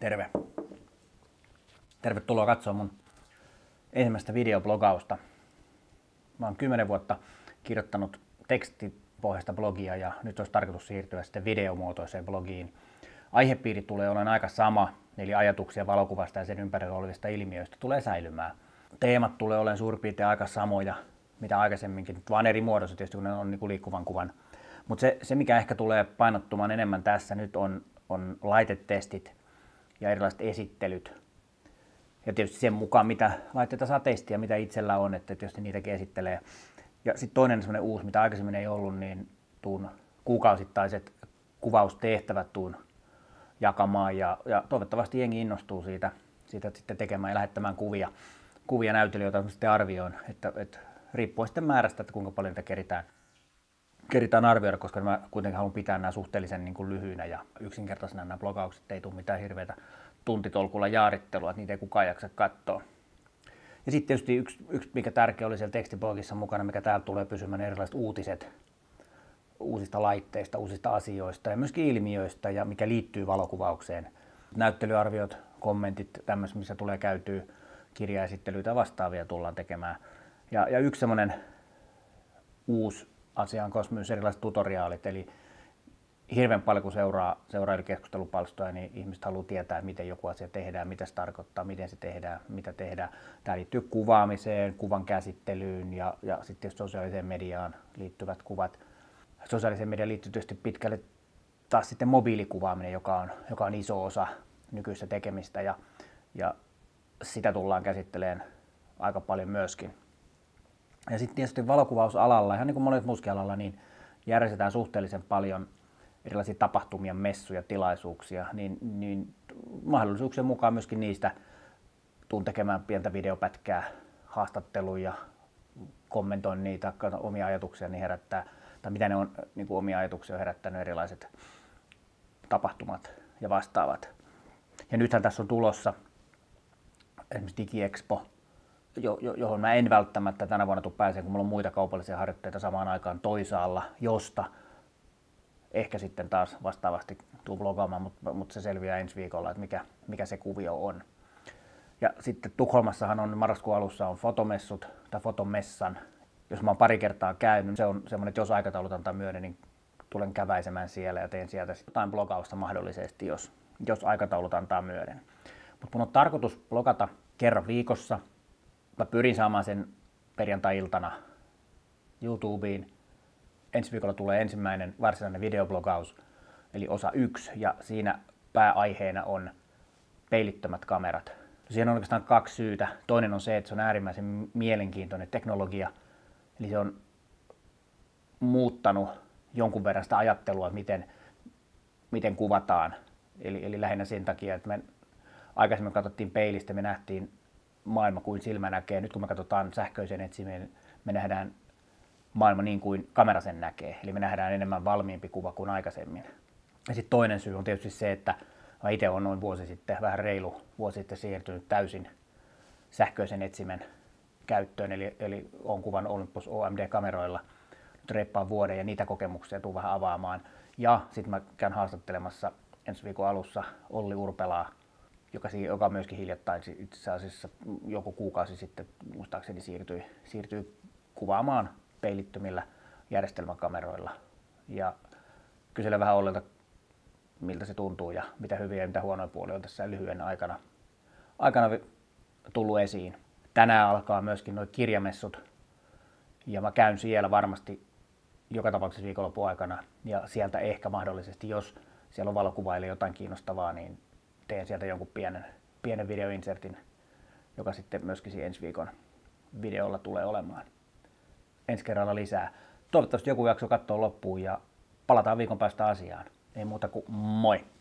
Terve. Tervetuloa katsoa mun ensimmäistä videoblogausta. Mä oon 10 vuotta kirjoittanut tekstipohjaista blogia ja nyt olisi tarkoitus siirtyä sitten videomuotoiseen blogiin. Aihepiiri tulee olemaan aika sama, eli ajatuksia valokuvasta ja sen ympärillä olevista ilmiöistä tulee säilymään. Teemat tulee olemaan suurin piirtein aika samoja, mitä aikaisemminkin, vaan eri muodossa tietysti, kun ne on niin kuin liikkuvan kuvan. Mutta se, se, mikä ehkä tulee painottumaan enemmän tässä nyt, on, on laitetestit ja erilaiset esittelyt. Ja tietysti sen mukaan, mitä laitteita saa testiä, mitä itsellä on, että tietysti niitäkin esittelee. Ja sitten toinen semmoinen uusi, mitä aikaisemmin ei ollut, niin tuun kuukausittaiset kuvaustehtävät tuun jakamaan ja, ja toivottavasti jengi innostuu siitä, siitä sitten tekemään ja lähettämään kuvia, kuvia näytelijöitä sitten arvioon, että, että riippuu sitten määrästä, että kuinka paljon niitä keritään keritään arvioida, koska mä kuitenkin haluan pitää nämä suhteellisen niin kuin lyhyinä ja yksinkertaisena nämä blogaukset, ei tule mitään hirveätä tuntitolkulla jaarittelua, että niitä ei kukaan jaksa katsoa. Ja sitten tietysti yksi, yksi, mikä tärkeä oli siellä tekstiblogissa mukana, mikä täällä tulee pysymään, erilaiset uutiset uusista laitteista, uusista asioista ja myöskin ilmiöistä ja mikä liittyy valokuvaukseen. Näyttelyarviot, kommentit, tämmöiset, missä tulee käytyä kirjaesittelyitä vastaavia tullaan tekemään. Ja, ja yksi semmoinen uusi asiaan kanssa myös erilaiset tutoriaalit, eli hirveän paljon kun seuraa, seuraa keskustelupalstoja, niin ihmiset haluaa tietää, miten joku asia tehdään, mitä se tarkoittaa, miten se tehdään, mitä tehdään. Tämä liittyy kuvaamiseen, kuvan käsittelyyn ja, ja sitten sosiaaliseen mediaan liittyvät kuvat. Sosiaaliseen mediaan liittyy tietysti pitkälle taas sitten mobiilikuvaaminen, joka on, joka on iso osa nykyistä tekemistä ja, ja sitä tullaan käsitteleen aika paljon myöskin. Ja sitten tietysti valokuvausalalla, ihan niin kuin monet muuskin alalla, niin järjestetään suhteellisen paljon erilaisia tapahtumia, messuja, tilaisuuksia, niin, niin mahdollisuuksien mukaan myöskin niistä tuun tekemään pientä videopätkää, haastatteluja, kommentoin niitä, omia ajatuksia niin herättää, tai mitä ne on niin kuin omia ajatuksia herättänyt erilaiset tapahtumat ja vastaavat. Ja nythän tässä on tulossa esimerkiksi DigiExpo johon mä en välttämättä tänä vuonna tule pääsemään, kun mulla on muita kaupallisia harjoitteita samaan aikaan toisaalla, josta ehkä sitten taas vastaavasti tuu blogaamaan, mutta, mut se selviää ensi viikolla, että mikä, mikä se kuvio on. Ja sitten Tukholmassahan on marraskuun alussa on fotomessut tai fotomessan. Jos mä oon pari kertaa käynyt, se on semmoinen, että jos aikataulut antaa myöden, niin tulen käväisemään siellä ja teen sieltä jotain blogausta mahdollisesti, jos, jos aikataulut antaa myöden. Mutta mun on tarkoitus blogata kerran viikossa mä pyrin saamaan sen perjantai-iltana YouTubeen. Ensi viikolla tulee ensimmäinen varsinainen videoblogaus, eli osa yksi, ja siinä pääaiheena on peilittömät kamerat. Siihen on oikeastaan kaksi syytä. Toinen on se, että se on äärimmäisen mielenkiintoinen teknologia, eli se on muuttanut jonkun verran sitä ajattelua, miten, miten kuvataan. Eli, eli lähinnä sen takia, että me aikaisemmin katsottiin peilistä, me nähtiin maailma kuin silmä näkee. Nyt kun me katsotaan sähköisen etsimen, me nähdään maailma niin kuin kamera sen näkee. Eli me nähdään enemmän valmiimpi kuva kuin aikaisemmin. Ja sitten toinen syy on tietysti se, että mä itse olen noin vuosi sitten, vähän reilu vuosi sitten siirtynyt täysin sähköisen etsimen käyttöön, eli, eli on kuvan Olympus OMD-kameroilla nyt reippaan vuoden ja niitä kokemuksia tuu vähän avaamaan. Ja sitten mä käyn haastattelemassa ensi viikon alussa Olli Urpelaa, joka, joka myöskin hiljattain itse asiassa joku kuukausi sitten muistaakseni siirtyi, siirtyi kuvaamaan peilittömillä järjestelmäkameroilla ja kysellä vähän ollenta, miltä se tuntuu ja mitä hyviä ja mitä huonoja puolia on tässä lyhyen aikana, aikana tullut esiin. Tänään alkaa myöskin nuo kirjamessut ja mä käyn siellä varmasti joka tapauksessa viikonlopun aikana ja sieltä ehkä mahdollisesti, jos siellä on valokuvaille jotain kiinnostavaa, niin teen sieltä jonkun pienen, pienen videoinsertin, joka sitten myöskin ensi viikon videolla tulee olemaan. Ensi kerralla lisää. Toivottavasti joku jakso katsoo loppuun ja palataan viikon päästä asiaan. Ei muuta kuin moi!